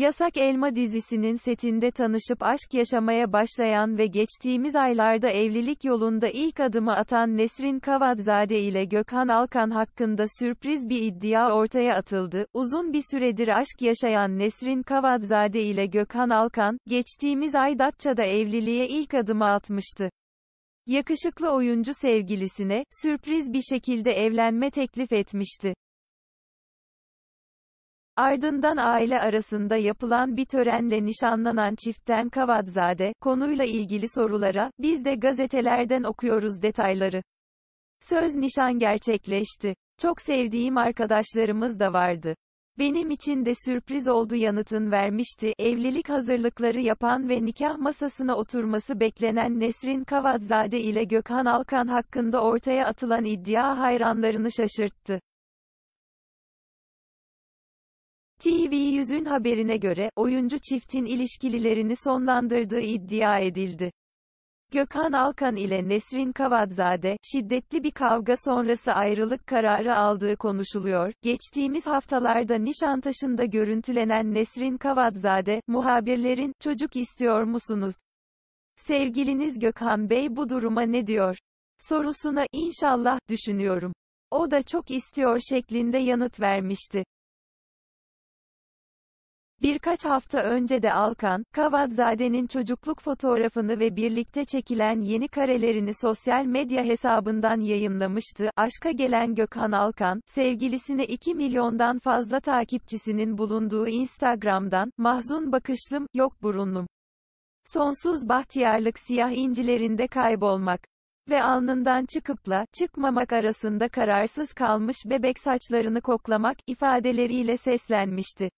Yasak Elma dizisinin setinde tanışıp aşk yaşamaya başlayan ve geçtiğimiz aylarda evlilik yolunda ilk adımı atan Nesrin Kavatzade ile Gökhan Alkan hakkında sürpriz bir iddia ortaya atıldı. Uzun bir süredir aşk yaşayan Nesrin Kavatzade ile Gökhan Alkan, geçtiğimiz ay Datça'da evliliğe ilk adımı atmıştı. Yakışıklı oyuncu sevgilisine, sürpriz bir şekilde evlenme teklif etmişti. Ardından aile arasında yapılan bir törenle nişanlanan çiftten Kavadzade, konuyla ilgili sorulara, biz de gazetelerden okuyoruz detayları. Söz nişan gerçekleşti. Çok sevdiğim arkadaşlarımız da vardı. Benim için de sürpriz oldu yanıtın vermişti. Evlilik hazırlıkları yapan ve nikah masasına oturması beklenen Nesrin Kavadzade ile Gökhan Alkan hakkında ortaya atılan iddia hayranlarını şaşırttı. TV Yüz'ün haberine göre, oyuncu çiftin ilişkililerini sonlandırdığı iddia edildi. Gökhan Alkan ile Nesrin Kavadzade, şiddetli bir kavga sonrası ayrılık kararı aldığı konuşuluyor. Geçtiğimiz haftalarda Nişantaşı'nda görüntülenen Nesrin Kavadzade, muhabirlerin, çocuk istiyor musunuz? Sevgiliniz Gökhan Bey bu duruma ne diyor? Sorusuna, inşallah, düşünüyorum. O da çok istiyor şeklinde yanıt vermişti. Birkaç hafta önce de Alkan, Kavadzade'nin çocukluk fotoğrafını ve birlikte çekilen yeni karelerini sosyal medya hesabından yayınlamıştı. Aşka gelen Gökhan Alkan, sevgilisine 2 milyondan fazla takipçisinin bulunduğu Instagram'dan, mahzun bakışlım, yok burunlum. Sonsuz bahtiyarlık siyah incilerinde kaybolmak ve alnından çıkıpla çıkmamak arasında kararsız kalmış bebek saçlarını koklamak ifadeleriyle seslenmişti.